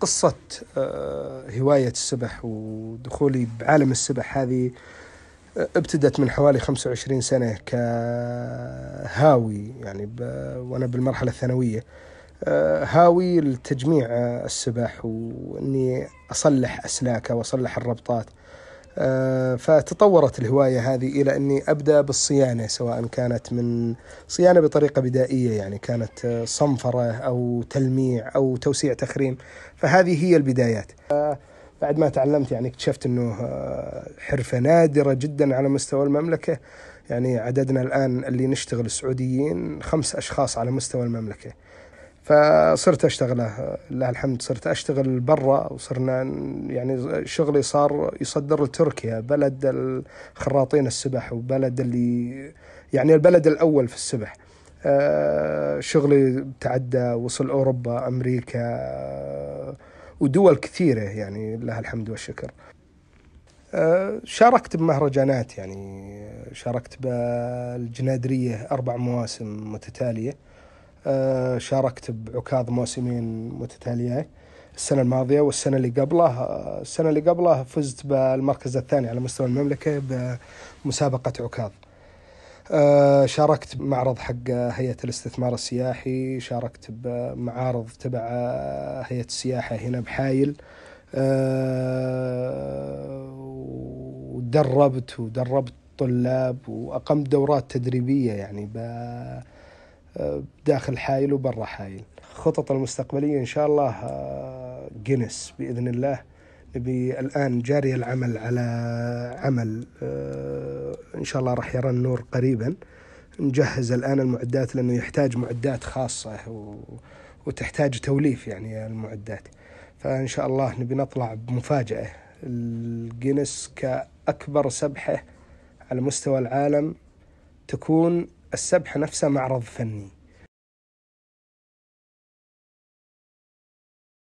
قصة آه، هواية السبح ودخولي بعالم السبح هذه آه، ابتدت من حوالي 25 سنة كهاوي يعني وأنا بالمرحلة الثانوية آه، هاوي لتجميع السبح وإني أصلح أسلاكه وأصلح الربطات آه، فتطورت الهواية هذه إلى أني أبدأ بالصيانة سواء كانت من صيانة بطريقة بدائية يعني كانت صنفرة أو تلميع أو توسيع تخريم فهذه هي البدايات آه، بعد ما تعلمت يعني اكتشفت أنه آه، حرفة نادرة جدا على مستوى المملكة يعني عددنا الآن اللي نشتغل سعوديين خمس أشخاص على مستوى المملكة فصرت اشتغله لله الحمد صرت اشتغل برا وصرنا يعني شغلي صار يصدر لتركيا بلد الخراطين السبح وبلد اللي يعني البلد الاول في السبح آه، شغلي تعدى وصل اوروبا امريكا آه، ودول كثيره يعني لله الحمد والشكر آه، شاركت بمهرجانات يعني شاركت بالجنادريه اربع مواسم متتاليه آه، شاركت بعكاظ موسمين متتاليين السنة الماضية والسنة اللي قبلها آه، السنة اللي قبلها فزت بالمركز الثاني على مستوى المملكة بمسابقة عكاظ آه، شاركت بمعرض حق هيئة الاستثمار السياحي شاركت بمعارض تبع هيئة السياحة هنا بحايل ودربت ودربت طلاب وأقمت دورات تدريبية يعني داخل حائل وبرا حائل خطط المستقبلية إن شاء الله جينيس آه، بإذن الله نبي الآن جاري العمل على عمل آه، إن شاء الله راح يرى النور قريبا نجهز الآن المعدات لأنه يحتاج معدات خاصة وتحتاج توليف يعني المعدات فإن شاء الله نبي نطلع بمفاجأة الجينيس كأكبر سبحة على مستوى العالم تكون السبحة نفسها معرض فني